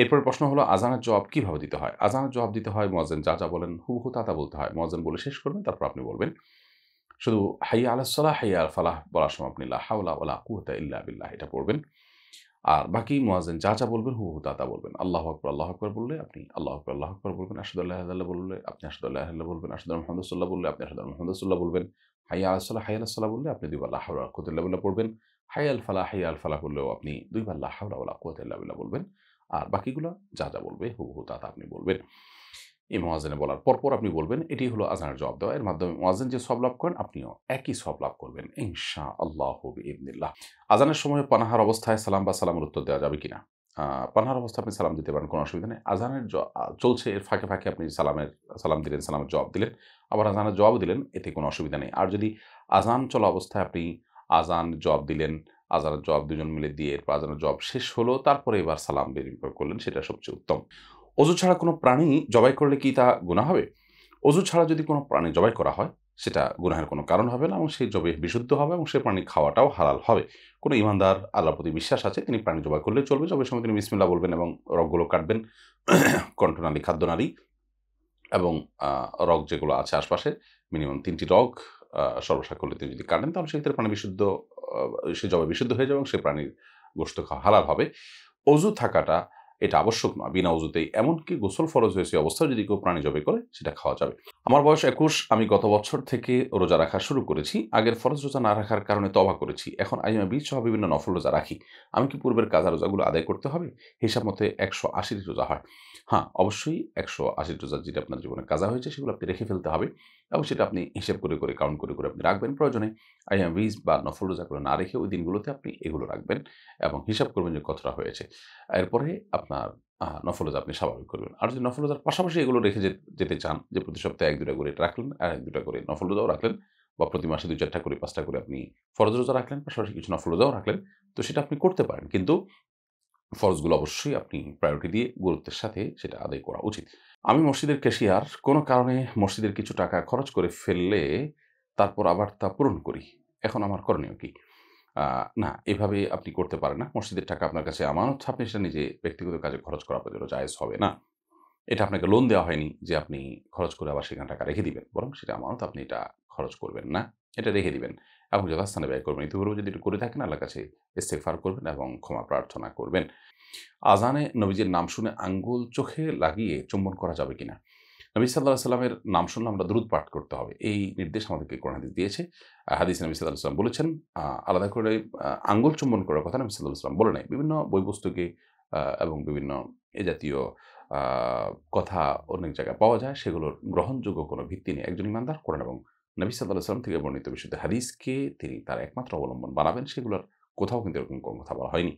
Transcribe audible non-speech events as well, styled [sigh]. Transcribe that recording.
এরপর প্রশ্ন হলো আজানের জবাব কীভাবে দিতে হয় আজানের জবাব দিতে হয় মজেন যা যা বলেন হুবহু তা তা বলতে হয় মজেন বলে শেষ করবেন তারপর আপনি বলবেন শুধু হাইয়া আলাহসাল্লাহ হাইয়া আল ফালাহ বলার সময় আপনি হাউলা ওলা কুহতা ইল্লা বিল্লাহ এটা পড়বেন আর বাকি মোয়াজেন যা যা বলবেন হুবহু তা তা বলবেন আল্লাহ আকবর আল্লাহ আকবর বললে আপনি আল্লাহ আকবর আল্লাহ আকবর বলবেন আসাদুল্লাহ আল্লাহ বললে আপনি আসাদুল্লাহ আল্লাহ বলবেন আসাদুল মহমদুল্লাহ বললে আপনি আসাদুল মহমদুল্লাহ বলবেন হাইয়া আলাহসাল্লাহ হাইয়া সাল্লাহ বললে আপনি দুইবার আল্লাহ হাউলা কুতুল্লাহ বললে পড়বেন হাই আল ফালাহ হাই আল ফালাহ বললেও আপনি দুইবার আল্লাহ হাউলা ওলা কুহতা বলবেন আর বাকিগুলো যা যা বলবে হু হু তা আপনি বলবেন এই মোয়াজেনে বলার পরপর আপনি বলবেন এটি হলো আজানের জবাব দেওয়া এর মাধ্যমে মহাজেন যে সব লাভ করেন আপনিও একই সব লাভ করবেন ইনশা আল্লাহ ইবনিল্লাহ আজানের সময় পানাহার অবস্থায় সালাম বা সালামের উত্তর দেওয়া যাবে কিনা পানাহার অবস্থা আপনি সালাম দিতে পারেন কোনো অসুবিধা নেই আজানের চলছে এর ফাঁকে ফাঁকে আপনি সালামের সালাম দিলেন সালামের জবাব দিলেন আবার আজানের জবাব দিলেন এতে কোনো অসুবিধা নেই আর যদি আজান চলা অবস্থায় আপনি আজান জবাব দিলেন আজানের জবাব দুজন মিলে দিয়ে এরপর আজানের জবাব শেষ হলো তারপরে এবার সালাম বিনিময় করলেন সেটা সবচেয়ে উত্তম অজু ছাড়া কোনো প্রাণী জবাই করলে কি তা গুণা হবে অজু ছাড়া যদি কোনো প্রাণী জবাই করা হয় সেটা গুনাহের কোনো কারণ হবে না এবং সেই জবে বিশুদ্ধ হবে এবং সে প্রাণী খাওয়াটাও হালাল হবে কোনো ইমানদার আল্লাহ প্রতি বিশ্বাস আছে তিনি প্রাণী জবাই করলে চলবে জবের সময় তিনি মিসমিল্লা বলবেন এবং রগগুলো কাটবেন [coughs] কণ্ঠনালী খাদ্যনালী এবং রগ যেগুলো আছে আশপাশে মিনিমাম তিনটি রগ সর্বসাক্ষ করলে তিনি যদি কাটেন তাহলে সেক্ষেত্রে প্রাণী বিশুদ্ধ সে জবে বিশুদ্ধ হয়ে যাবে এবং সে প্রাণীর গোষ্ঠ খাওয়া হালাল হবে অজু থাকাটা এটা আবশ্যক নয় বিনা উজুতেই এমনকি গোসল ফরজ হয়েছে অবস্থায় যদি কেউ প্রাণী জবে করে সেটা খাওয়া যাবে আমার বয়স একুশ আমি গত বছর থেকে রোজা রাখা শুরু করেছি আগের ফরজ রোজা না রাখার কারণে তবা করেছি এখন আমি বীজ সহ বিভিন্ন নফল রোজা রাখি আমি কি পূর্বের কাজা রোজাগুলো আদায় করতে হবে হিসাব মতে একশো আশির রোজা হয় হ্যাঁ অবশ্যই একশো আশির রোজা যেটা আপনার জীবনে কাজা হয়েছে সেগুলো আপনি রেখে ফেলতে হবে এবং সেটা আপনি হিসেব করে করে কাউন্ট করে করে আপনি রাখবেন প্রয়োজনে আইয়া বীজ বা নফল রোজাগুলো না রেখে ওই দিনগুলোতে আপনি এগুলো রাখবেন এবং হিসাব করবেন যে কতটা হয়েছে এরপরে আপনার নফলজা আপনি স্বাভাবিক করবেন আর যদি নফলতার পাশাপাশি এগুলো রেখে যেতে চান যে প্রতি সপ্তাহে এক দুটা করে রাখলেন আর এক দুটা করে নফল রাখলেন বা প্রতি মাসে দু চারটা করে পাঁচটা করে আপনি ফরজ রোজা রাখলেন পাশাপাশি কিছু নফল রাখলেন তো সেটা আপনি করতে পারেন কিন্তু ফরজগুলো অবশ্যই আপনি প্রায়োরিটি দিয়ে গুরুত্বের সাথে সেটা আদায় করা উচিত আমি মসজিদের ক্যাশিয়ার কোনো কারণে মসজিদের কিছু টাকা খরচ করে ফেললে তারপর আবার তা পূরণ করি এখন আমার করণীয় কী না এভাবে আপনি করতে পারেন না মসজিদের টাকা আপনার কাছে আমানত আপনি সেটা নিজে ব্যক্তিগত কাজে খরচ করা পর্যন্ত জায়জ হবে না এটা আপনাকে লোন দেওয়া হয়নি যে আপনি খরচ করে আবার সেখানে টাকা রেখে দিবেন বরং সেটা আমানত আপনি এটা খরচ করবেন না এটা রেখে দিবেন এবং যথাস্থানে ব্যয় করবেন ইতিপূর্বে যদি করে থাকেন আল্লাহ কাছে ফার করবেন এবং ক্ষমা প্রার্থনা করবেন আজানে নবীজের নাম শুনে আঙ্গুল চোখে লাগিয়ে চুম্বন করা যাবে কিনা নবী সাল্লাহ সাল্লামের নাম শুনলে আমরা দ্রুত পাঠ করতে হবে এই নির্দেশ আমাদেরকে কোরআন হাদিস দিয়েছে হাদিস নবী সাল্লাহ সাল্লাম বলেছেন আলাদা করে আঙ্গুল চুম্বন করার কথা নবী সাল্লাহ সাল্লাম বলে নাই বিভিন্ন বই পুস্তকে এবং বিভিন্ন এ জাতীয় কথা অনেক জায়গায় পাওয়া যায় সেগুলোর গ্রহণযোগ্য কোনো ভিত্তি নেই একজন ইমানদার কোরআন এবং নবী সাল্লাহ সাল্লাম থেকে বর্ণিত বিশুদ্ধ হাদিসকে তিনি তার একমাত্র অবলম্বন বানাবেন সেগুলোর কোথাও কিন্তু এরকম কোনো কথা বলা হয়নি